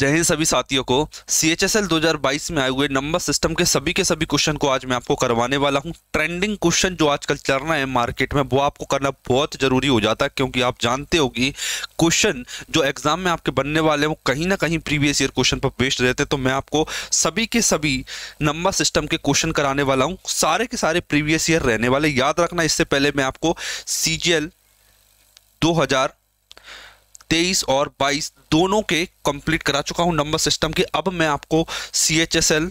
जय हिंद सभी साथियों को सी एच एस एल दो हजार बाईस में आए हुए नंबर सिस्टम के सभी के सभी क्वेश्चन को आज मैं आपको करवाने वाला हूं ट्रेंडिंग क्वेश्चन जो आजकल चल रहा है मार्केट में वो आपको करना बहुत जरूरी हो जाता है क्योंकि आप जानते होगी क्वेश्चन जो एग्जाम में आपके बनने वाले हैं वो कहीं ना कहीं प्रीवियस ईयर क्वेश्चन पर बेस्ड रहते हैं तो मैं आपको सभी के सभी नंबर सिस्टम के क्वेश्चन कराने वाला हूँ सारे के सारे प्रीवियस ईयर रहने वाले याद रखना इससे पहले मैं आपको सी जी एल दो हजार तेईस और बाईस दोनों के कंप्लीट करा चुका हूं नंबर सिस्टम के अब मैं आपको सी एच एस एल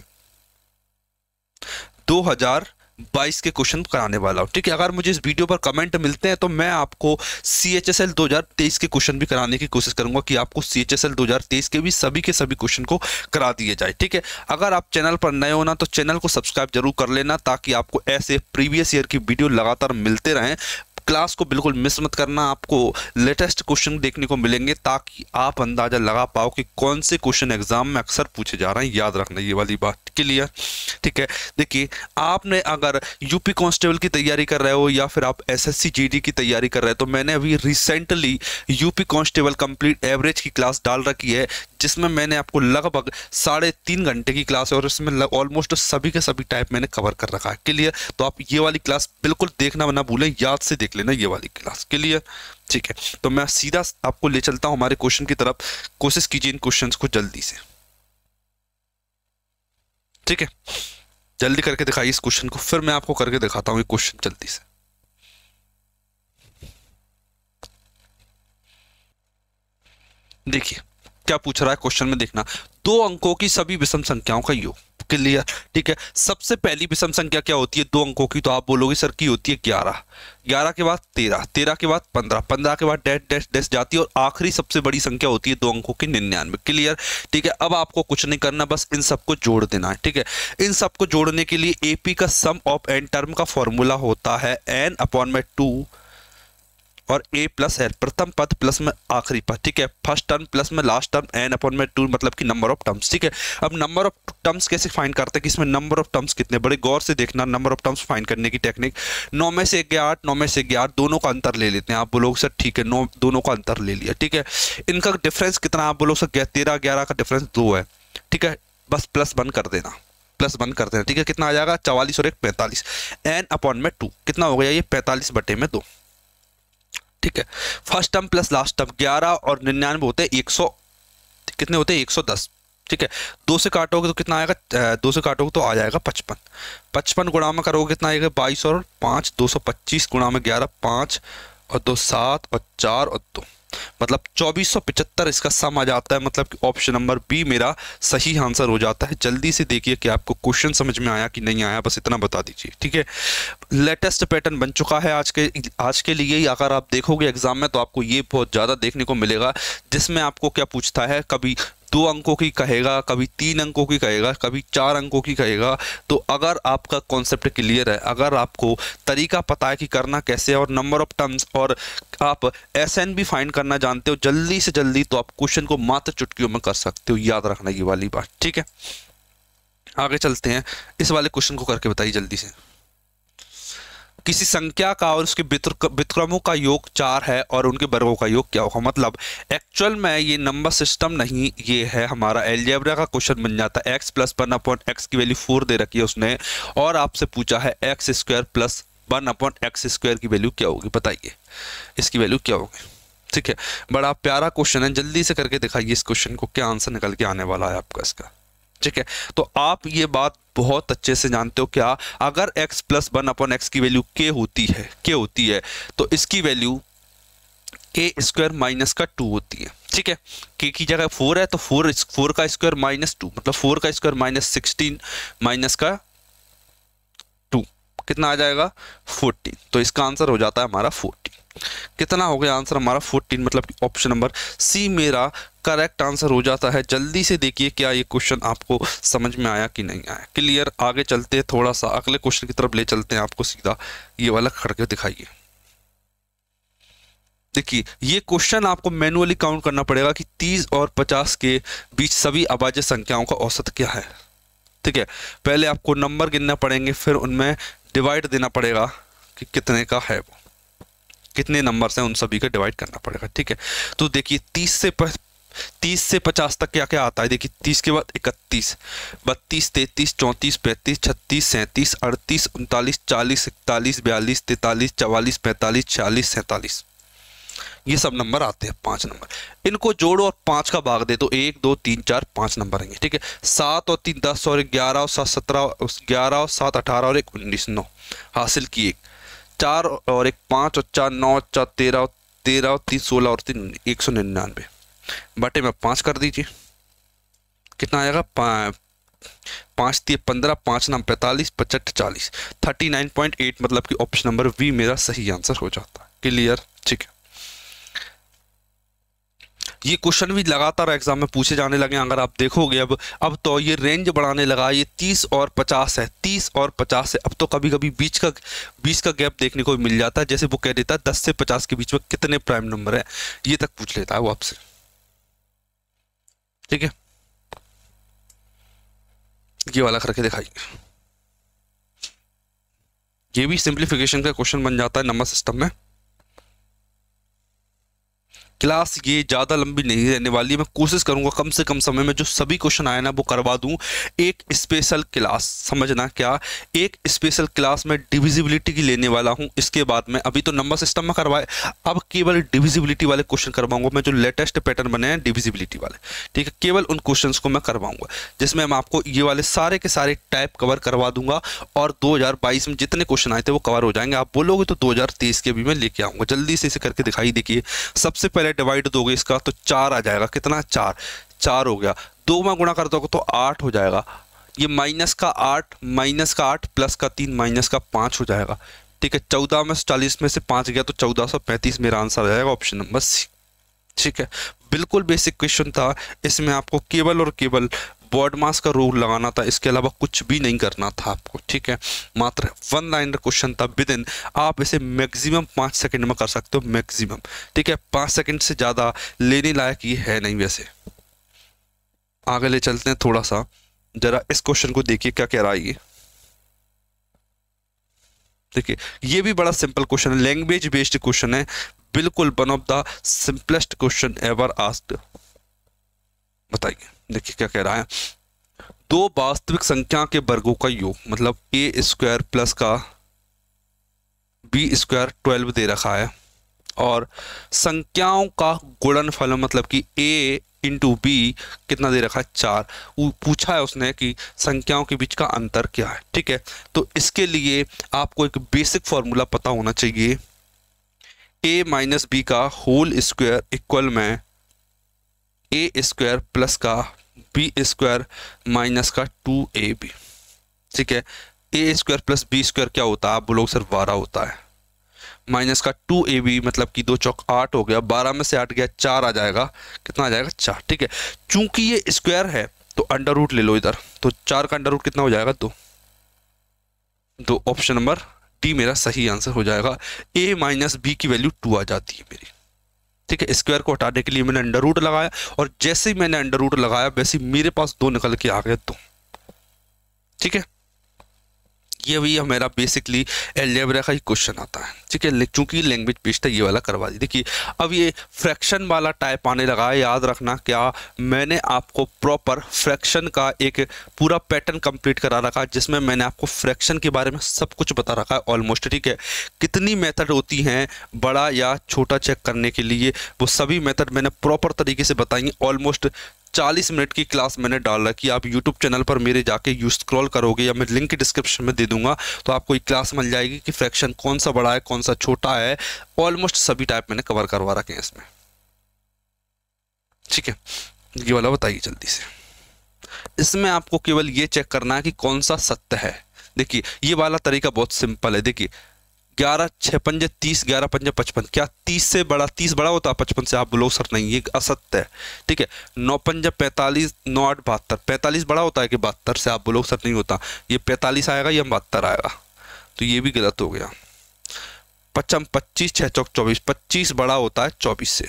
दो हजार बाईस के क्वेश्चन कराने वाला हूं ठीक है अगर मुझे इस वीडियो पर कमेंट मिलते हैं तो मैं आपको सी एच एस एल दो हज़ार तेईस के क्वेश्चन भी कराने की कोशिश करूंगा कि आपको सी एच एस एल दो हज़ार तेईस के भी सभी के सभी क्वेश्चन को करा दिए जाए ठीक है अगर आप चैनल पर नए हो ना तो चैनल को सब्सक्राइब जरूर कर लेना ताकि आपको ऐसे प्रीवियस ईयर की वीडियो लगातार मिलते रहें क्लास को बिल्कुल मिस मत करना आपको लेटेस्ट क्वेश्चन देखने को मिलेंगे ताकि आप अंदाज़ा लगा पाओ कि कौन से क्वेश्चन एग्जाम में अक्सर पूछे जा रहे हैं याद रखना ये वाली बात क्लियर ठीक है देखिए आपने अगर यूपी कांस्टेबल की तैयारी कर रहे हो या फिर आप एसएससी जीडी की तैयारी कर रहे हो तो मैंने अभी recently UP constable complete average की क्लास डाल रखी है जिसमें मैंने आपको लगभग साढ़े तीन घंटे की क्लास है और इसमें ऑलमोस्ट सभी के सभी टाइप मैंने कवर कर रखा है क्लियर तो आप ये वाली क्लास बिल्कुल देखना ना भूलें याद से देख लेना ये वाली क्लास क्लियर ठीक है तो मैं सीधा आपको ले चलता हूँ हमारे क्वेश्चन की तरफ कोशिश कीजिए इन क्वेश्चन को जल्दी से ठीक है जल्दी करके दिखाइए इस क्वेश्चन को फिर मैं आपको करके दिखाता हूँ ये क्वेश्चन जल्दी से देखिए क्या पूछ रहा है क्वेश्चन में देखना दो अंकों की सभी विषम संख्याओं का योग क्लियर ठीक है सबसे पहली विषम संख्या क्या होती है दो अंकों की तो आप बोलोगे सर की होती है ग्यारह ग्यारह के बाद तेरह तेरह के बाद पंद्रह पंद्रह के बाद डैश डैश डैश जाती है और आखिरी सबसे बड़ी संख्या होती है दो अंकों की निन्यानवे क्लियर ठीक है अब आपको कुछ नहीं करना बस इन सबको जोड़ देना है ठीक है इन सबको जोड़ने के लिए पी का सम ऑफ एन टर्म का फॉर्मूला होता है एन अपॉन में टू और ए प्लस है प्रथम पद प्लस में आखिरी पद ठीक है फर्स्ट टर्म प्लस में लास्ट टर्म एन अपॉन में टू मतलब कि नंबर ऑफ टर्म्स ठीक है अब नंबर ऑफ टर्म्स कैसे फाइन करते हैं कि इसमें नंबर ऑफ टर्म्स कितने बड़े गौर से देखना नंबर ऑफ टर्म्स फाइन करने की टेक्निक नौ में से ग्यारह आठ नौ में से ग्यारह दोनों का अंतर ले लेते हैं आप बोलोगे सर ठीक है नौ दोनों का अंतर ले लिया ठीक है इनका डिफरेंस कितना आप बोलोगे सर तेरह ग्यारह का डिफरेंस दो है ठीक है बस प्लस वन कर देना प्लस वन कर देना ठीक है कितना आ जाएगा चवालीस और एक पैंतालीस एन अपॉन में टू कितना हो गया ये पैंतालीस बटे में दो ठीक है first term plus last term ग्यारह और निन्यानवे होते हैं एक सौ कितने होते हैं एक सौ दस ठीक है दो से काटोगे तो कितना आएगा दो से काटोगे तो आ जाएगा पचपन पचपन गुणा में करोगे कितना आएगा बाईस और पाँच दो सौ पच्चीस गुणा में ग्यारह पाँच और दो सात और चार और दो मतलब चौबीस इसका सम आ जाता है मतलब कि ऑप्शन नंबर बी मेरा सही आंसर हो जाता है जल्दी से देखिए कि आपको क्वेश्चन समझ में आया कि नहीं आया बस इतना बता दीजिए ठीक है लेटेस्ट पैटर्न बन चुका है आज के आज के लिए ही अगर आप देखोगे एग्जाम में तो आपको ये बहुत ज़्यादा देखने को मिलेगा जिसमें आपको क्या पूछता है कभी दो अंकों की कहेगा कभी तीन अंकों की कहेगा कभी चार अंकों की कहेगा तो अगर आपका कॉन्सेप्ट क्लियर है अगर आपको तरीका पता है कि करना कैसे और नंबर ऑफ टर्म्स और आप एस एन भी फाइंड करना जानते हो जल्दी से जल्दी तो आप क्वेश्चन को मात्र चुटकियों में कर सकते हो याद रखने की वाली बात ठीक है आगे चलते हैं इस वाले क्वेश्चन को करके बताइए जल्दी से किसी संख्या का और उसके वितक्रमों का योग चार है और उनके वर्गों का योग क्या होगा मतलब एक्चुअल में ये नंबर सिस्टम नहीं ये है हमारा एलजेब्रा का क्वेश्चन बन जाता है x plus one upon x की वैल्यू फोर दे रखी है उसने और आपसे पूछा है x square plus one upon x square की वैल्यू क्या होगी बताइए इसकी वैल्यू क्या होगी ठीक है बड़ा प्यारा क्वेश्चन है जल्दी से करके दिखाइए इस क्वेश्चन को क्या आंसर निकल के आने वाला है आपका इसका ठीक है तो आप ये बात बहुत अच्छे से जानते हो क्या अगर x plus one upon x की वैल्यू k होती है k होती है तो इसकी वैल्यू के स्क्वायर माइनस का टू होती है ठीक है के की जगह फोर है तो फोर फोर का स्क्वायर माइनस टू मतलब फोर का स्क्वायर माइनस सिक्सटीन माइनस का टू कितना आ जाएगा फोर्टीन तो इसका आंसर हो जाता है हमारा फोर्टीन कितना हो गया आंसर हमारा 14 मतलब ऑप्शन नंबर सी मेरा करेक्ट आंसर हो जाता है जल्दी से देखिए क्या ये क्वेश्चन आपको समझ में आया कि नहीं आया क्लियर आगे चलते हैं थोड़ा सा अगले क्वेश्चन की तरफ ले चलते हैं आपको सीधा ये वाला खड़के दिखाइए देखिए ये क्वेश्चन आपको मैनुअली काउंट करना पड़ेगा कि 30 और 50 के बीच सभी अबाज संख्याओं का औसत क्या है ठीक है पहले आपको नंबर गिनना पड़ेंगे फिर उनमें डिवाइड देना पड़ेगा कि कितने का है वो कितने नंबर्स हैं उन सभी का डिवाइड करना पड़ेगा ठीक है तो देखिए तीस से तीस से पचास तक क्या क्या आता है देखिए तीस के बाद इकतीस बत्तीस तैंतीस चौंतीस पैंतीस छत्तीस सैंतीस अड़तीस उनतालीस चालीस इकतालीस बयालीस तैंतालीस चवालीस पैंतालीस छियालीस सैंतालीस ये सब नंबर आते हैं पाँच नंबर इनको जोड़ो और पाँच का भाग दे तो एक दो तीन चार पाँच नंबर आएंगे ठीक है सात और तीन दस और ग्यारह और सात सत्रह ग्यारह और सात अठारह और एक उन्नीस नौ हासिल की एक चार और एक पाँच और चार नौ चार तेरह और तेरह और तीस सोलह और तीन एक सौ निन्यानवे बटे में पाँच कर दीजिए कितना आएगा पाँच तीन पंद्रह पाँच नाम पैंतालीस पचहत्तर चालीस थर्टी नाइन पॉइंट एट मतलब कि ऑप्शन नंबर वी मेरा सही आंसर हो जाता है क्लियर ठीक है ये क्वेश्चन भी लगातार एग्जाम में पूछे जाने लगे अगर आप देखोगे अब अब तो ये रेंज बढ़ाने लगा ये तीस और पचास है तीस और पचास है अब तो कभी कभी बीच का बीच का गैप देखने को मिल जाता है जैसे वो कह देता है दस से पचास के बीच में कितने प्राइम नंबर है ये तक पूछ लेता है वो आपसे ठीक है ये वाला करके दिखाइए ये भी सिंप्लीफिकेशन का क्वेश्चन बन जाता है नंबर सिस्टम में क्लास ये ज़्यादा लंबी नहीं रहने वाली है मैं कोशिश करूँगा कम से कम समय में जो सभी क्वेश्चन आए ना वो करवा दूँ एक स्पेशल क्लास समझना क्या एक स्पेशल क्लास में डिविजिबिलिटी की लेने वाला हूँ इसके बाद में अभी तो नंबर सिस्टम में करवाए अब केवल डिविजिबिलिटी वाले क्वेश्चन करवाऊंगा मैं जो लेटेस्ट पैटर्न बने हैं डिविजिबिलिटी वाले ठीक है केवल उन क्वेश्चन को मैं करवाऊंगा जिसमें मैं आपको ये वाले सारे के सारे टाइप कवर करवा दूंगा और दो में जितने क्वेश्चन आए थे वो कवर हो जाएंगे आप बोलोगे तो दो के भी मैं लेके आऊँगा जल्दी से इसे करके दिखाई देखिए सबसे पहले पहले डिवाइड दोगे इसका तो चार आ जाएगा कितना चार चार हो गया दो में गुणा कर दोगे तो आठ हो जाएगा ये माइनस का आठ माइनस का आठ प्लस का तीन माइनस का पाँच हो जाएगा ठीक है चौदह में चालीस में से पाँच गया तो चौदह सौ पैंतीस मेरा आंसर आ जाएगा ऑप्शन नंबर सी ठीक है बिल्कुल बेसिक क्वेश्चन था इसमें आपको केवल और केवल बॉड मास का रूल लगाना था इसके अलावा कुछ भी नहीं करना था आपको ठीक है मात्र वन लाइनर क्वेश्चन था विद इन आप इसे मैक्सिमम पाँच सेकंड में कर सकते हो मैक्सिमम ठीक है पाँच सेकंड से ज़्यादा लेने लायक ये है नहीं वैसे आगे ले चलते हैं थोड़ा सा ज़रा इस क्वेश्चन को देखिए क्या कह रहा है ये देखिए ये भी बड़ा सिंपल क्वेश्चन है लैंग्वेज बेस्ड क्वेश्चन है बिल्कुल one of the simplest question ever asked बताइए देखिए क्या कह रहा है दो वास्तविक संख्या के वर्गों का योग मतलब ए स्क्वायर प्लस का बी स्क्वायर ट्वेल्व दे रखा है और संख्याओं का गुणनफल मतलब कि ए इंटू बी कितना दे रखा है चार पूछा है उसने कि संख्याओं के बीच का अंतर क्या है ठीक है तो इसके लिए आपको एक बेसिक फॉर्मूला पता होना चाहिए ए माइनस बी का होल स्क्वायर इक्वल में ए स्क्वायर प्लस का बी स्क्वायर माइनस का टू ए बी ठीक है a square plus b square क्या होता है आप बोलोग सर बारह होता है माइनस का टू ए बी मतलब कि दो चौक आठ हो गया बारह में से आठ गया चार आ जाएगा कितना आ जाएगा चार ठीक है चूंकि ये स्क्वायर है तो अंडर रूट ले लो इधर तो चार का अंडर रूट कितना हो जाएगा दो दो ऑप्शन नंबर डी मेरा सही आंसर हो जाएगा ए माइनस बी की वैल्यू टू आ जाती है मेरी ठीक है स्क्वायर को हटाने के लिए मैंने अंडर रूट लगाया और जैसे ही मैंने अंडर रूट लगाया वैसे मेरे पास दो निकल के आ गए दो ठीक है ये भी हमारा बेसिकली एलजेब्रा का ही क्वेश्चन आता है ठीक है चूँकि लैंग्वेज पेज था ये वाला करवा दी देखिए अब ये फ्रैक्शन वाला टाइप आने लगा है याद रखना क्या मैंने आपको प्रॉपर फ्रैक्शन का एक पूरा पैटर्न कंप्लीट करा रखा है जिसमें मैंने आपको फ्रैक्शन के बारे में सब कुछ बता रखा है ऑलमोस्ट ठीक है कितनी मेथड होती हैं बड़ा या छोटा चेक करने के लिए वो सभी मेथड मैंने प्रॉपर तरीके से बताई ऑलमोस्ट 40 मिनट की क्लास मैंने डाल रखी आप यूट्यूब चैनल पर मेरे जाके यू स्क्रॉल करोगे या मैं लिंक डिस्क्रिप्शन में दे दूंगा तो आपको एक क्लास मिल जाएगी कि फ्रैक्शन कौन सा बड़ा है कौन सा छोटा है ऑलमोस्ट सभी टाइप मैंने कवर करवा रखे हैं इसमें ठीक है ये वाला बताइए जल्दी से इसमें आपको केवल ये चेक करना है कि कौन सा सत्य है देखिए ये वाला तरीका बहुत सिंपल है देखिए ग्यारह छः पंजे तीस ग्यारह पंजे पचपन क्या तीस से बड़ा तीस बड़ा होता है पचपन से आप बोलो सर नहीं ये असत्य है ठीक है नौ पंजे पैंतालीस नौ आठ बहत्तर पैंतालीस बड़ा होता है कि बहत्तर से आप बोलो सर नहीं होता ये पैंतालीस आएगा या बहत्तर आएगा तो ये भी गलत हो गया पचम पच्चीस छः चौक चौबीस पच्चीस बड़ा होता है चौबीस से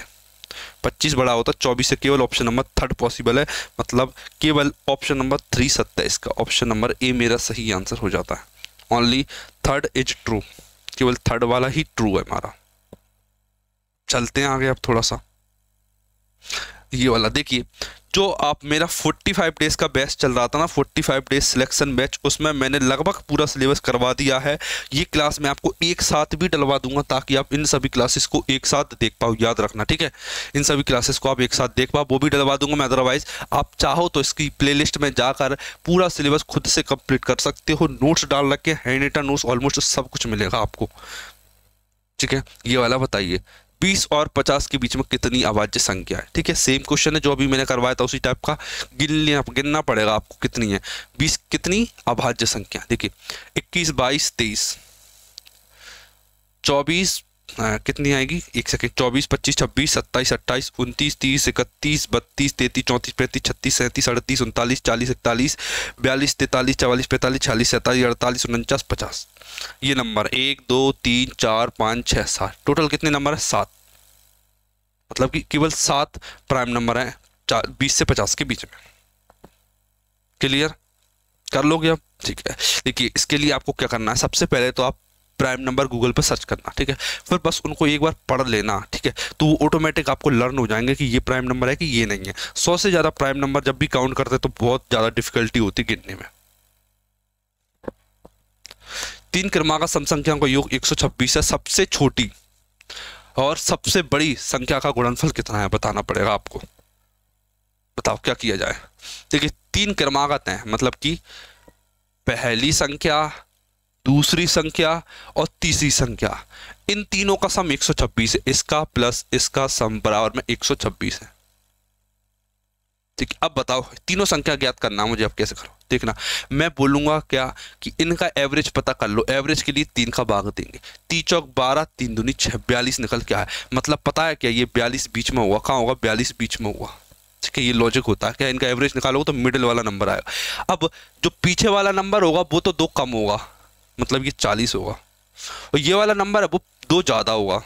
पच्चीस बड़ा होता है चौबीस से केवल ऑप्शन नंबर थर्ड पॉसिबल है मतलब केवल ऑप्शन नंबर थ्री सत्य है इसका ऑप्शन नंबर ए मेरा सही आंसर हो जाता है ओनली थर्ड इज ट्रू केवल थर्ड वाला ही ट्रू है हमारा चलते हैं आगे अब थोड़ा सा ये वाला देखिए जो आप मेरा 45 डेज़ का बैच चल रहा था ना 45 डेज सिलेक्शन बैच उसमें मैंने लगभग पूरा सिलेबस करवा दिया है ये क्लास मैं आपको एक साथ भी डलवा दूंगा ताकि आप इन सभी क्लासेस को एक साथ देख पाओ याद रखना ठीक है इन सभी क्लासेस को आप एक साथ देख पाओ वो भी डलवा दूंगा मैं अदरवाइज़ आप चाहो तो इसकी प्ले में जाकर पूरा सिलेबस खुद से कंप्लीट कर सकते हो नोट्स डाल रखे हैंड रिटन नोट्स ऑलमोस्ट सब कुछ मिलेगा आपको ठीक है ये वाला बताइए बीस और पचास के बीच में कितनी अवाज्य संख्या है ठीक है सेम क्वेश्चन है जो अभी मैंने करवाया था उसी टाइप का गिनने गिनना पड़ेगा आपको कितनी है बीस कितनी अभाज्य संख्या देखिए इक्कीस बाईस तेईस चौबीस आ, कितनी आएगी एक सेकेंड चौबीस पच्चीस छब्बीस सत्ताईस अट्ठाईस उनतीस तीस इकतीस बत्तीस तैंतीस चौंतीस पैंतीस छत्तीस सैंतीस अड़तीस उनतालीस चालीस इकतालीस बयालीस तैंतालीस चवालीस पैंतालीस छियालीस सैंतालीस अड़तालीस उनचास पचास ये नंबर एक दो तीन चार पाँच छः सात टोटल कितने नंबर है सात मतलब कि केवल सात प्राइम नंबर हैं चार बीस से पचास के बीच में क्लियर कर लोगे आप ठीक है देखिए इसके लिए आपको क्या करना है सबसे पहले तो आप प्राइम नंबर गूगल पर सर्च करना ठीक है फिर बस उनको एक बार पढ़ लेना ठीक है तो वो ऑटोमेटिक आपको लर्न हो जाएंगे कि ये प्राइम नंबर है कि ये नहीं है सौ से ज़्यादा प्राइम नंबर जब भी काउंट करते हैं तो बहुत ज़्यादा डिफिकल्टी होती गिनने में तीन क्रमांक सम का योग एक है सबसे छोटी और सबसे बड़ी संख्या का गुणनफल कितना है बताना पड़ेगा आपको बताओ क्या किया जाए देखिए तीन क्रमागत हैं मतलब कि पहली संख्या दूसरी संख्या और तीसरी संख्या इन तीनों का सम 126 है इसका प्लस इसका सम बराबर में 126 है ठीक अब बताओ तीनों संख्या ज्ञात करना मुझे अब कैसे करो देखना मैं बोलूंगा क्या कि इनका एवरेज पता कर लो एवरेज के लिए तीन का भाग देंगे तीन चौक बारह तीन दूनी छः बयालीस निकल क्या है मतलब पता है क्या ये बयालीस बीच में हुआ कहाँ होगा बयालीस बीच में हुआ ठीक है ये लॉजिक होता है क्या इनका एवरेज निकालोगे तो मिडिल वाला नंबर आएगा अब जो पीछे वाला नंबर होगा वो तो दो कम होगा मतलब ये चालीस होगा और ये वाला नंबर है वो दो ज़्यादा होगा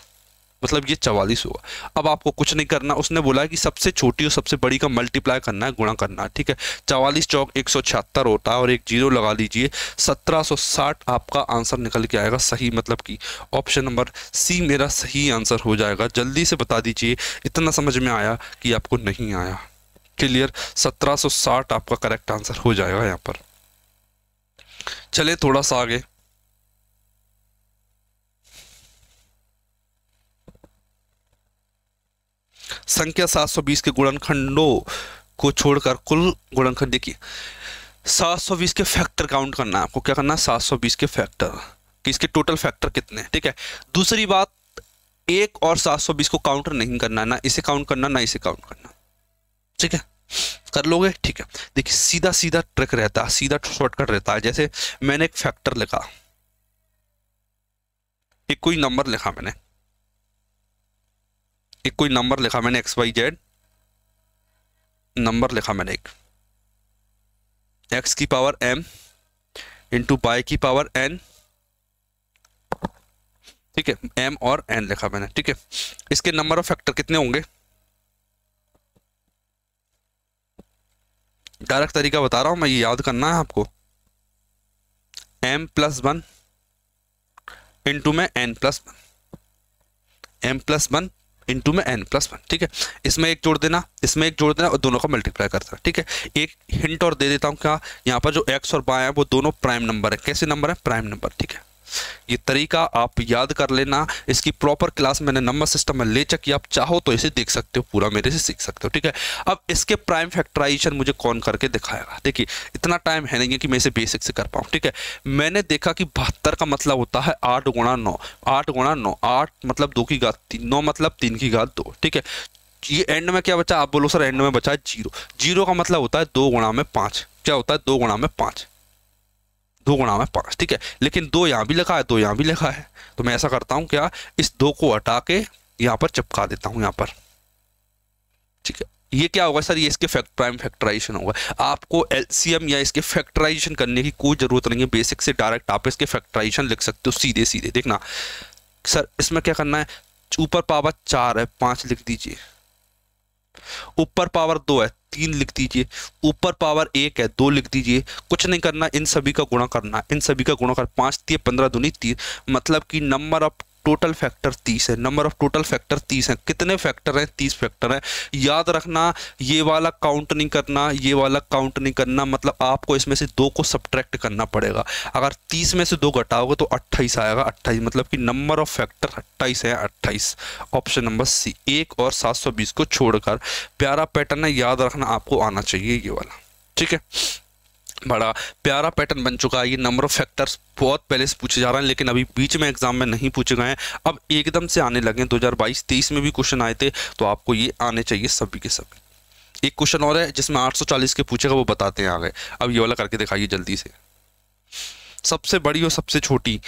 मतलब ये चवालीस होगा अब आपको कुछ नहीं करना उसने बोला कि सबसे छोटी और सबसे बड़ी का मल्टीप्लाई करना है गुणा करना है ठीक है चवालीस चौक एक सौ छिहत्तर होता है और एक जीरो लगा लीजिए सत्रह सौ साठ आपका आंसर निकल के आएगा सही मतलब कि ऑप्शन नंबर सी मेरा सही आंसर हो जाएगा जल्दी से बता दीजिए इतना समझ में आया कि आपको नहीं आया क्लियर सत्रह सौ साठ आपका करेक्ट आंसर हो जाएगा यहाँ पर चले थोड़ा सा आगे संख्या 720 के गुणनखंडों को छोड़कर कुल गुणनखंड देखिए 720 के फैक्टर काउंट करना है आपको क्या करना है 720 के फैक्टर कि इसके टोटल फैक्टर कितने ठीक है दूसरी बात एक और 720 को काउंटर नहीं करना ना इसे काउंट करना ना इसे काउंट करना ठीक है कर लोगे ठीक है देखिए सीधा सीधा ट्रिक रहता है सीधा शॉर्टकट रहता है जैसे मैंने एक फैक्टर लिखा एक कोई नंबर लिखा मैंने एक कोई नंबर लिखा मैंने एक्स वाई जेड नंबर लिखा मैंने एक एक्स की पावर एम इंटू पाई की पावर एन ठीक है एम और एन लिखा मैंने ठीक है इसके नंबर ऑफ फैक्टर कितने होंगे डायरेक्ट तरीका बता रहा हूं मैं ये याद करना है आपको एम प्लस वन इंटू में n plus one m plus one into में एन प्लस वन ठीक है इसमें एक जोड़ देना इसमें एक जोड़ देना और दोनों को मल्टीप्लाई कर देना ठीक है एक हिंट और दे देता हूँ क्या यहाँ पर जो एक्स और बाय है वो दोनों प्राइम नंबर है कैसे नंबर है प्राइम नंबर ठीक है ये तरीका आप याद कर लेना इसकी प्रॉपर क्लास मैंने नंबर सिस्टम में ले चुकी आप चाहो तो इसे देख सकते हो पूरा मेरे से सीख सकते हो ठीक है अब इसके प्राइम फैक्टराइजेशन मुझे कौन करके दिखाएगा देखिए इतना टाइम है नहीं कि मैं इसे बेसिक से कर पाऊँ ठीक है मैंने देखा कि बहत्तर का मतलब होता है आठ गुणा नौ आठ गुणा नौ आठ मतलब दो की घात तीन नौ मतलब तीन की घात दो ठीक है ये एंड में क्या बचा आप बोलो सर एंड में बचा है जीरो जीरो का मतलब होता है दो गुणा में पाँच क्या होता है दो गुणा में पाँच दो गुणा में पाँच ठीक है लेकिन दो यहाँ भी लिखा है दो यहाँ भी लिखा है तो मैं ऐसा करता हूँ क्या इस दो को हटा के यहाँ पर चिपका देता हूँ यहाँ पर ठीक है ये क्या होगा सर ये इसके फैक्ट प्राइम फैक्टराइजेशन होगा आपको एलसीएम या इसके फैक्टराइजेशन करने की कोई ज़रूरत नहीं है बेसिक से डायरेक्ट आप इसके फैक्टराइजेशन लिख सकते हो सीधे सीधे देखना सर इसमें क्या करना है ऊपर पावर चार है पाँच लिख दीजिए ऊपर पावर दो है तीन लिख दीजिए ऊपर पावर एक है दो लिख दीजिए कुछ नहीं करना इन सभी का गुणा करना इन सभी का गुणा कर पाँच तीन पंद्रह दूनी तीन मतलब कि नंबर ऑफ टोटल फैक्टर तीस है नंबर ऑफ टोटल फैक्टर तीस है कितने फैक्टर हैं तीस फैक्टर हैं याद रखना ये वाला काउंट नहीं करना ये वाला काउंट नहीं करना मतलब आपको इसमें से दो को सब्ट्रैक्ट करना पड़ेगा अगर तीस में से दो घटाओगे तो अट्ठाईस आएगा अट्ठाईस मतलब कि नंबर ऑफ फैक्टर अट्ठाईस है अट्ठाईस ऑप्शन नंबर सी एक और सात सौ बीस को छोड़कर प्यारा पैटर्न है याद रखना आपको आना चाहिए ये वाला ठीक है बड़ा प्यारा पैटर्न बन चुका है ये नंबर ऑफ फैक्टर्स बहुत पहले से पूछे जा रहे हैं लेकिन अभी बीच में एग्जाम में नहीं पूछे गए हैं अब एकदम से आने लगे 2022-23 में भी क्वेश्चन आए थे तो आपको ये आने चाहिए सभी के सभी एक क्वेश्चन और है जिसमें 840 के पूछेगा वो बताते हैं आगे अब ये वाला करके दिखाइए जल्दी से सबसे बड़ी और सबसे छोटी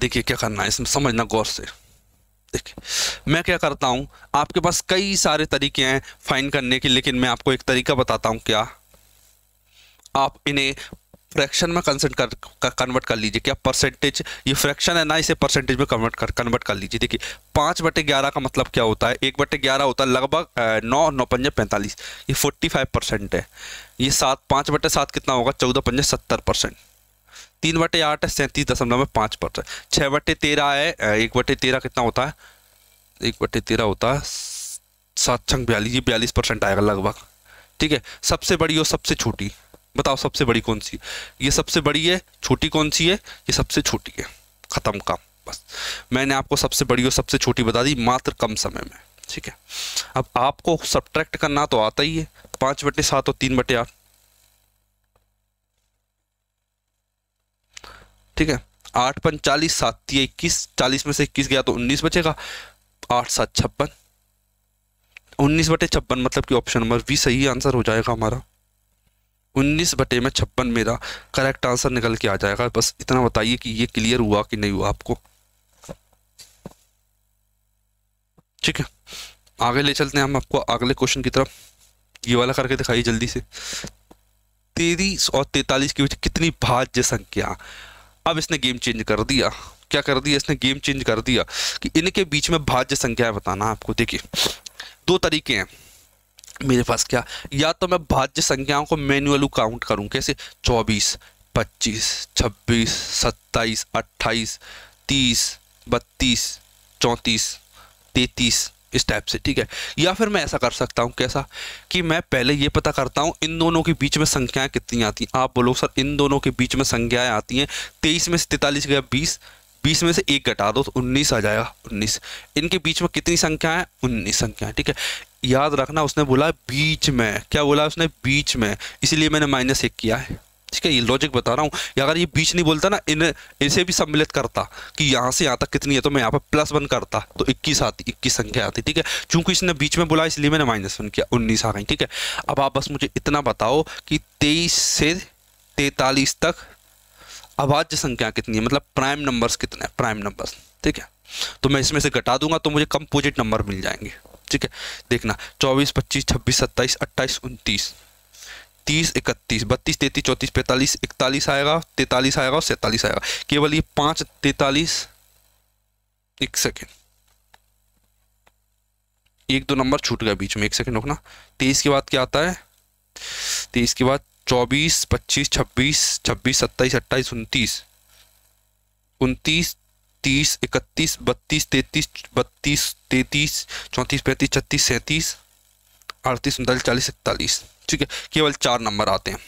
देखिए क्या करना है इसमें समझना गौर से देखिए मैं क्या करता हूँ आपके पास कई सारे तरीके हैं फाइन करने के लेकिन मैं आपको एक तरीका बताता हूँ क्या आप इन्हें फ्रैक्शन में कंसेंट कर कन्वर्ट कर लीजिए क्या परसेंटेज ये फ्रैक्शन है ना इसे परसेंटेज में कन्वर्ट कर कन्वर्ट कर लीजिए देखिए पाँच बटे ग्यारह का मतलब क्या होता है एक बटे ग्यारह होता है लगभग नौ नौ पंजे पैंतालीस ये फोर्टी फाइव परसेंट है ये सात पाँच बटे सात कितना होगा चौदह पंजे सत्तर परसेंट तीन बटे आठ है सैंतीस दशमलव में पाँच परसेंट छः बटे तेरह है एक बटे तेरह कितना होता है एक बटे तेरह होता है सात छंग बयालीस ये बयालीस परसेंट आएगा लगभग ठीक है सबसे बड़ी और सबसे छोटी बताओ सबसे बड़ी कौन सी ये सबसे बड़ी है छोटी कौन सी है ये सबसे छोटी है ख़त्म काम बस मैंने आपको सबसे बड़ी और सबसे छोटी बता दी मात्र कम समय में ठीक है अब आपको सब्ट्रैक्ट करना तो आता ही है पाँच बटे सात और तीन बटे आठ ठीक है आठ पन चालीस सात ये इक्कीस चालीस में से इक्कीस गया तो उन्नीस बचेगा आठ सात छप्पन उन्नीस बटे छप्पन मतलब कि ऑप्शन नंबर बी सही आंसर हो जाएगा हमारा उन्नीस बटे में छप्पन मेरा करेक्ट आंसर निकल के आ जाएगा बस इतना बताइए कि ये क्लियर हुआ कि नहीं हुआ आपको ठीक है आगे ले चलते हैं हम आपको अगले क्वेश्चन की तरफ ये वाला करके दिखाइए जल्दी से तेईस और तैतालीस के बीच कितनी भाज्य संख्या अब इसने गेम चेंज कर दिया क्या कर दिया इसने गेम चेंज कर दिया कि इनके बीच में भाज्य संख्याएं बताना आपको देखिए दो तरीके हैं मेरे पास क्या या तो मैं भाज्य संख्याओं को मैनुअल काउंट करूं कैसे 24, 25, 26, 27, 28, 30, 32, 34, तैतीस इस टाइप से ठीक है या फिर मैं ऐसा कर सकता हूँ कैसा कि मैं पहले ये पता करता हूँ इन दोनों के बीच में संख्याएं कितनी आती हैं आप बोलो सर इन दोनों के बीच में संख्याएं आती हैं तेईस में से तैतालीस गया बीस बीस में से एक घटा दो तो उन्नीस आ जाएगा उन्नीस इनके बीच में कितनी संख्याएं उन्नीस संख्याएं ठीक है याद रखना उसने बोला बीच में क्या बोला उसने बीच में इसीलिए मैंने माइनस एक किया है ठीक है ये लॉजिक बता रहा हूँ अगर ये बीच नहीं बोलता ना इन इसे भी सम्मिलित करता कि यहाँ से यहाँ तक कितनी है तो मैं यहाँ पर प्लस वन करता तो 21 आती 21 संख्या आती ठीक है चूंकि इसने बीच में बोला इसलिए मैंने माइनस वन किया उन्नीस आ गई ठीक है अब आप बस मुझे इतना बताओ कि तेईस से तैतालीस तक अभाज्य संख्या कितनी है मतलब प्राइम नंबर्स कितने हैं प्राइम नंबर्स ठीक है तो मैं इसमें से घटा दूंगा तो मुझे कंपोजिट नंबर मिल जाएंगे ठीक है देखना चौबीस पच्चीस छब्बीस सत्ताईस अट्ठाईस उनतीस तीस इकतीस बत्तीस तैतीस चौंतीस पैंतालीस इकतालीस आएगा तैतालीस आएगा और सैंतालीस आएगा केवल ये पाँच तैतालीस एक सेकेंड एक दो नंबर छूट गया बीच में एक सेकेंड रुकना तेईस के बाद क्या आता है तेईस के बाद चौबीस पच्चीस छब्बीस छब्बीस सत्ताईस अट्ठाईस उनतीस उनतीस तीस इकतीस बत्तीस तैतीस बत्तीस तैतीस चौंतीस पैंतीस छत्तीस सैंतीस अड़तीस उनतालीस चालीस इकतालीस ठीक है केवल चार नंबर आते हैं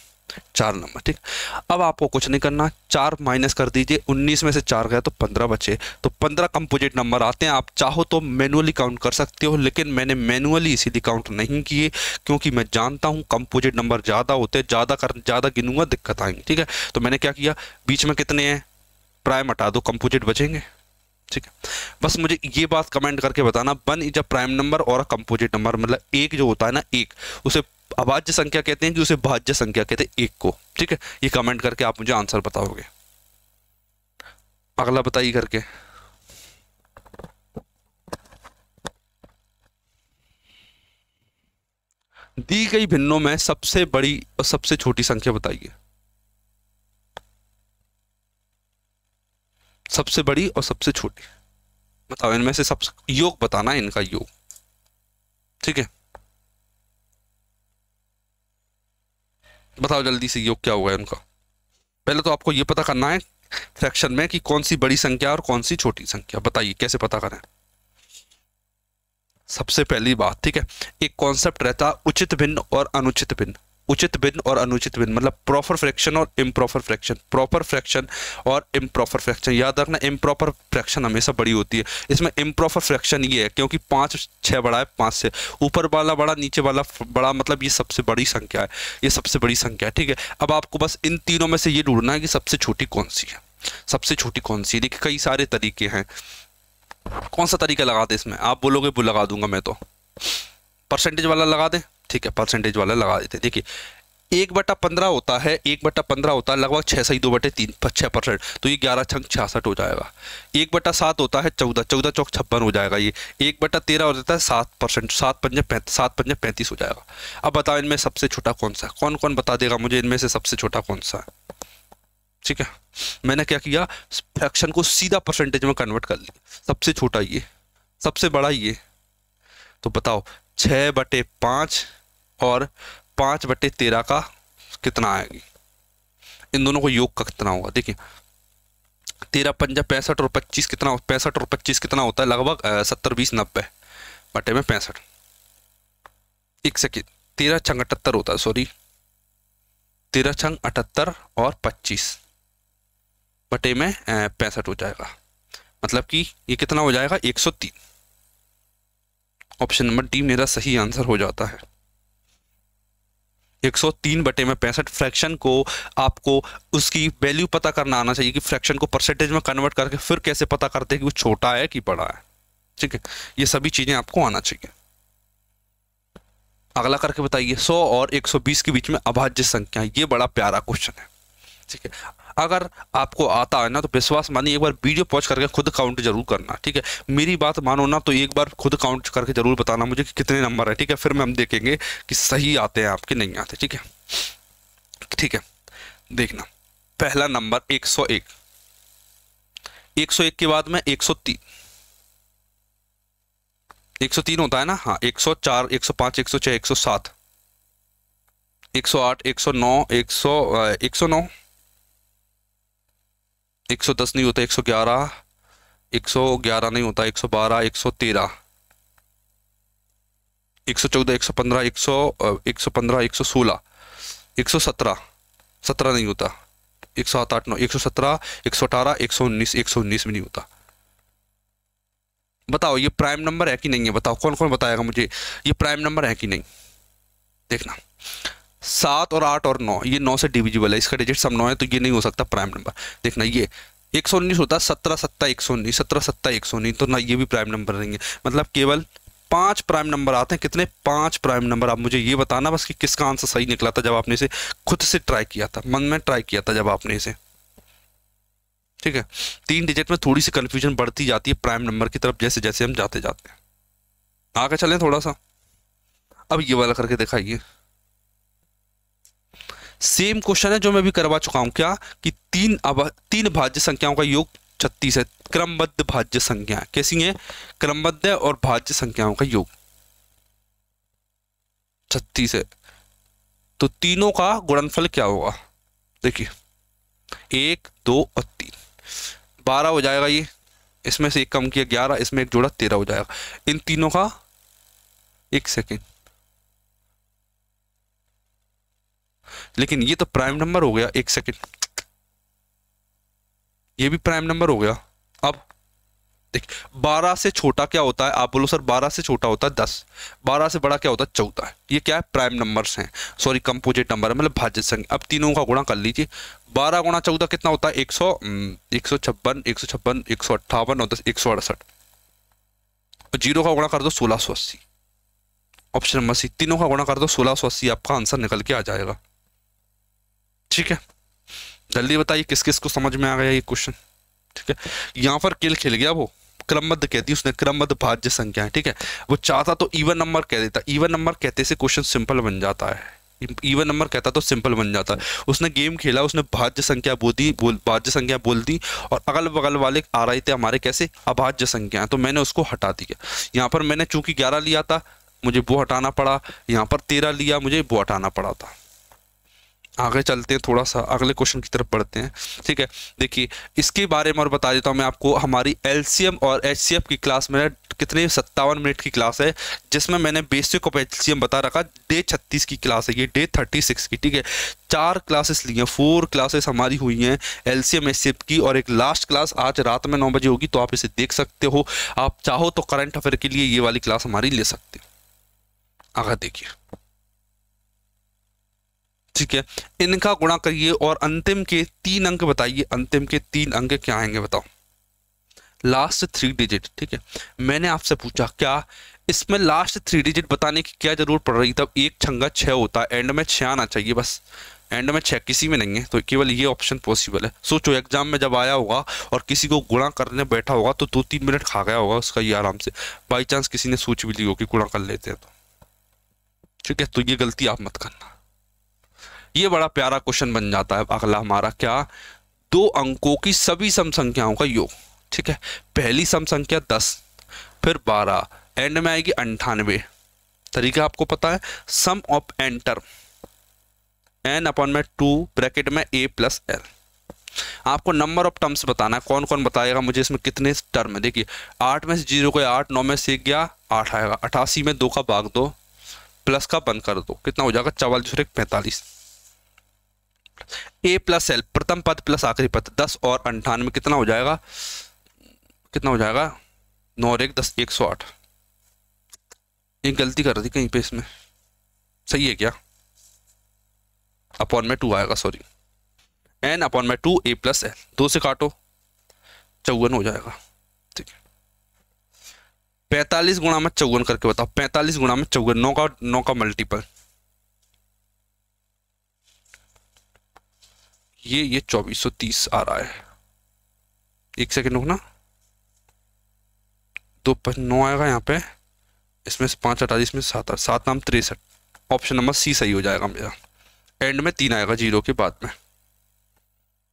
चार नंबर ठीक अब आपको कुछ नहीं करना चार माइनस कर दीजिए उन्नीस में से चार गए तो पंद्रह बचे तो पंद्रह कंपोजिट नंबर आते हैं आप चाहो तो मैनुअली काउंट कर सकते हो लेकिन मैंने मैनुअली इसीलिए काउंट नहीं किए क्योंकि मैं जानता हूँ कंपोजिट नंबर ज़्यादा होते हैं ज़्यादा कर ज़्यादा गिनूंगा दिक्कत आएंगी ठीक है तो मैंने क्या किया बीच में कितने हैं प्राइम हटा दो कंपोजिट बचेंगे ठीक है बस मुझे ये बात कमेंट करके बताना one is a prime number और अ कंपोजिट नंबर मतलब एक जो होता है ना एक उसे अभाज्य संख्या कहते हैं कि उसे भाज्य संख्या कहते हैं एक को ठीक है ये कमेंट करके आप मुझे आंसर बताओगे अगला बताइए करके दी गई भिन्नों में सबसे बड़ी और सबसे छोटी संख्या बताइए सबसे बड़ी और सबसे छोटी बताओ इनमें से सबसे योग बताना है इनका योग ठीक है बताओ जल्दी से योग क्या होगा उनका पहले तो आपको ये पता करना है फ्रैक्शन में कि कौन सी बड़ी संख्या और कौन सी छोटी संख्या बताइए कैसे पता करें सबसे पहली बात ठीक है एक कॉन्सेप्ट रहता उचित भिन्न और अनुचित भिन्न उचित बिन और अनुचित बिन मतलब प्रॉपर फ्रैक्शन और इम्प्रॉपर फ्रैक्शन प्रॉपर फ्रैक्शन और इम्प्रॉपर फ्रैक्शन याद रखना इम्प्रॉपर फ्रैक्शन हमेशा बड़ी होती है इसमें इम्प्रॉपर फ्रैक्शन ये है क्योंकि पाँच छः बड़ा है पाँच से ऊपर वाला बड़ा नीचे वाला बड़ा मतलब ये सबसे बड़ी संख्या है ये सबसे बड़ी संख्या है ठीक है अब आपको बस इन तीनों में से ये ढूंढना है कि सबसे छोटी कौन सी है सबसे छोटी कौन सी है देखिए कई सारे तरीके हैं कौन सा तरीका लगा दे इसमें आप बोलोगे वो लगा दूंगा मैं तो परसेंटेज वाला लगा दें ठीक है परसेंटेज वाला लगा देते हैं देखिए एक बटा पंद्रह होता है एक बटा पंद्रह होता है लगभग छः सही दो बटे तीन छः परसेंट तो ये ग्यारह छंक छियासठ हो जाएगा एक बटा सात होता है चौदह चौदह चौक छप्पन हो जाएगा ये एक बटा तेरह हो जाता है सात परसेंट सात पंजे पैंत सात पंजे पैंतीस हो जाएगा अब बताओ इनमें सबसे छोटा कौन सा कौन कौन बता देगा मुझे इनमें से सबसे छोटा कौन सा ठीक है मैंने क्या किया फ्रैक्शन को सीधा परसेंटेज में कन्वर्ट कर लिया सबसे छोटा ये सबसे बड़ा ये तो बताओ छः बटे पाँच और पाँच बटे तेरह का कितना आएगी इन दोनों को योग का कितना होगा देखिए तेरह पंजा पैंसठ और पच्चीस कितना पैंसठ और पच्चीस कितना होता है लगभग सत्तर बीस नब्बे बटे में पैंसठ एक सेकेंड तेरह छंग अठहत्तर होता है सॉरी तेरह छंग अठहत्तर और पच्चीस बटे में पैंसठ हो जाएगा मतलब कि ये कितना हो जाएगा एक सौ तीन ऑप्शन नंबर डी मेरा सही आंसर हो जाता है 103 बटे में पैंसठ फ्रैक्शन को आपको उसकी वैल्यू पता करना आना चाहिए कि फ्रैक्शन को परसेंटेज में कन्वर्ट करके फिर कैसे पता करते हैं कि वो छोटा है कि बड़ा है ठीक है ये सभी चीज़ें आपको आना चाहिए अगला करके बताइए 100 और 120 के बीच में अभाज्य संख्या ये बड़ा प्यारा क्वेश्चन है ठीक है अगर आपको आता है ना तो विश्वास मानिए एक बार वीडियो पॉज करके खुद काउंट जरूर करना ठीक है मेरी बात मानो ना तो एक बार खुद काउंट करके जरूर बताना मुझे कि कितने नंबर है ठीक है फिर हम देखेंगे कि सही आते हैं आपके नहीं आते ठीक है ठीक है देखना पहला नंबर 101 101 के बाद में 103 103 होता है ना हाँ 104 105 106 107 108 109 100 109 110 नहीं होता 111 111 नहीं होता 112 113 114 115 100 115 116 117 17 नहीं होता एक सौ आठ नौ एक सौ सत्रह एक सौ अठारह एक सौ उन्नीस एक सौ उन्नीस भी नहीं होता बताओ ये प्राइम नंबर है कि नहीं है बताओ कौन कौन बताएगा मुझे ये प्राइम नंबर है कि नहीं देखना सात और आठ और नौ ये नौ से डिविजिबल है इसका डिजिट सब नौ है तो ये नहीं हो सकता प्राइम नंबर देखना ये एक सौ उन्नीस होता है सत्रह सत्ता एक सौ उन्नीस सत्रह सत्ता एक सौ उन्नीस तो ना ये भी प्राइम नंबर रहेंगे मतलब केवल पांच प्राइम नंबर आते हैं कितने पांच प्राइम नंबर आप मुझे ये बताना बस कि किसका आंसर सही निकला था जब आपने इसे खुद से ट्राई किया था मन में ट्राई किया था जब आपने इसे ठीक है तीन डिजिट में थोड़ी सी कन्फ्यूजन बढ़ती जाती है प्राइम नंबर की तरफ जैसे जैसे हम जाते जाते हैं आगे चलें थोड़ा सा अब ये वाला करके दिखाइए सेम क्वेश्चन है जो मैं भी करवा चुका हूँ क्या कि तीन अब तीन भाज्य संख्याओं का योग छत्तीस है क्रमबद्ध भाज्य संख्या कैसी है क्रमबद्ध और भाज्य संख्याओं का योग छत्तीस है तो तीनों का गुणनफल क्या होगा देखिए एक दो और तीन बारह हो जाएगा ये इसमें से एक कम किया ग्यारह इसमें एक जोड़ा तेरह हो जाएगा इन तीनों का एक सेकेंड लेकिन ये तो प्राइम नंबर हो गया एक सेकेंड ये भी प्राइम नंबर हो गया अब देख बारह से छोटा क्या होता है आप बोलो सर बारह से छोटा होता है दस बारह से बड़ा क्या होता है चौदह ये क्या है प्राइम नंबर्स हैं सॉरी कंपोजिट नंबर है मतलब भाज्य संख्या अब तीनों का गुणा कर लीजिए बारह गुणा चौदह कितना होता है एक सौ एक सौ छप्पन एक सौ छप्पन एक सौ अट्ठावन और दस एक सौ अड़सठ तो जीरो का गुणा कर दो सोलह सौ अस्सी ऑप्शन नंबर सी तीनों का गुणा कर दो सोलह सौ अस्सी आपका आंसर निकल के आ जाएगा ठीक है जल्दी बताइए किस किस को समझ में आ गया ये क्वेश्चन ठीक है यहाँ पर किल खेल गया वो क्रमबद्ध कहती उसने क्रमबद्ध भाज्य संख्या है ठीक है वो चाहता तो ईवन नंबर कह देता ईवन नंबर कहते से क्वेश्चन सिंपल बन जाता है ईवन नंबर कहता तो सिंपल बन जाता है उसने गेम खेला उसने भाज्य संख्या बोल दी बोल भाज्य संख्या बोल दी और अगल बगल वाले आ रहे थे हमारे कैसे अभाज्य संख्या तो मैंने उसको हटा दिया यहाँ पर मैंने चूंकि ग्यारह लिया था मुझे वो हटाना पड़ा यहाँ पर तेरह लिया मुझे वो हटाना पड़ा था आगे चलते हैं थोड़ा सा अगले क्वेश्चन की तरफ पढ़ते हैं ठीक है देखिए इसके बारे में और बता देता हूँ मैं आपको हमारी एल और एच की क्लास में कितने सत्तावन मिनट की क्लास है जिसमें मैंने बेसिक ऑफ एच बता रखा डे छत्तीस की क्लास है ये डे थर्टी सिक्स की ठीक है चार क्लासेस ली हैं फोर क्लासेस हमारी हुई हैं एल सी की और एक लास्ट क्लास आज रात में नौ बजे होगी तो आप इसे देख सकते हो आप चाहो तो करंट अफेयर के लिए ये वाली क्लास हमारी ले सकते हो आगे देखिए ठीक है इनका गुणा करिए और अंतिम के तीन अंक बताइए अंतिम के तीन अंक क्या आएंगे बताओ लास्ट थ्री डिजिट ठीक है मैंने आपसे पूछा क्या इसमें लास्ट थ्री डिजिट बताने की क्या जरूरत पड़ रही तब एक छंगा छः होता है एंड में छः आना चाहिए बस एंड में छः किसी में नहीं है तो केवल ये ऑप्शन पॉसिबल है सोचो एग्जाम में जब आया होगा और किसी को गुणा करने बैठा होगा तो दो तीन मिनट खा गया होगा उसका ये आराम से बाई चांस किसी ने सोच भी ली होगी गुणा कर लेते हैं तो ठीक है तो ये गलती आप मत करना ये बड़ा प्यारा क्वेश्चन बन जाता है अगला हमारा क्या दो अंकों की सभी सम संख्याओं का योग ठीक है पहली सम संख्या दस फिर बारह एंड में आएगी अंठानवे तरीका आपको पता है sum of n terms n upon में टू ब्रैकेट में ए प्लस एल आपको नंबर ऑफ टर्म्स बताना है कौन कौन बताएगा मुझे इसमें कितने टर्म है देखिए आठ में से जीरो को आठ नौ में से एक गया आठ आएगा अठासी में दो का भाग दो प्लस का बंद कर दो कितना हो जाएगा चवालीस और एक पैंतालीस ए प्लस एल प्रथम पद प्लस आखिरी पद दस और अंठानवे कितना हो जाएगा कितना हो जाएगा नौ और एक दस एक सौ आठ एक गलती कर रही कहीं पे इसमें सही है क्या अपॉन में टू आएगा सॉरी एन अपॉन में टू ए प्लस एल दो से काटो चौवन हो जाएगा ठीक है पैंतालीस गुणा में चौवन करके बताओ पैंतालीस गुणा में चौवन नौ का नौ का मल्टीपल ये ये 2430 आ रहा है एक सेकेंड रुकना दो नौ आएगा यहाँ पे इसमें से पाँच अट्ठाईस इसमें सात सात नाम तिरसठ ऑप्शन नंबर सी सही हो जाएगा मेरा एंड में तीन आएगा जीरो के बाद में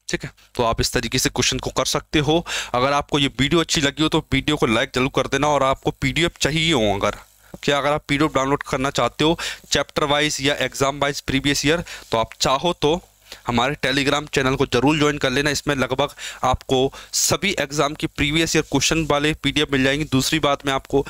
ठीक है तो आप इस तरीके से क्वेश्चन को कर सकते हो अगर आपको ये वीडियो अच्छी लगी हो तो वीडियो को लाइक जरूर कर देना और आपको पीडीएफ चाहिए हो अगर क्या अगर आप पीडीएफ डाउनलोड करना चाहते हो चैप्टर वाइज या एग्जाम वाइज प्रीवियस ईयर तो आप चाहो तो हमारे टेलीग्राम चैनल को जरूर ज्वाइन कर लेना इसमें लगभग आपको सभी एग्जाम की प्रीवियस ईयर क्वेश्चन वाले पीडीएफ मिल जाएंगी दूसरी बात में आपको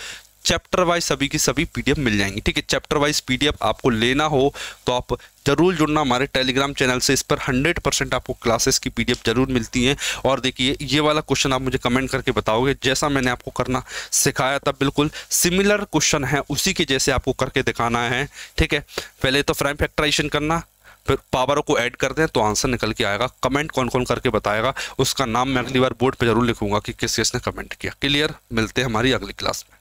चैप्टर वाइज सभी की सभी पीडीएफ मिल जाएंगी ठीक है चैप्टर वाइज पीडीएफ आपको लेना हो तो आप जरूर जुड़ना हमारे टेलीग्राम चैनल से इस पर 100 परसेंट आपको क्लासेस की पीडीएफ जरूर मिलती हैं और देखिए ये वाला क्वेश्चन आप मुझे कमेंट करके बताओगे जैसा मैंने आपको करना सिखाया था बिल्कुल सिमिलर क्वेश्चन है उसी के जैसे आपको करके दिखाना है ठीक है पहले तो फ्रेम फैक्ट्राइशन करना फिर पावरों को ऐड कर दें तो आंसर निकल के आएगा कमेंट कौन कौन करके बताएगा उसका नाम मैं अगली बार बोर्ड पर जरूर लिखूंगा कि किस किसने कमेंट किया क्लियर मिलते हैं हमारी अगली क्लास में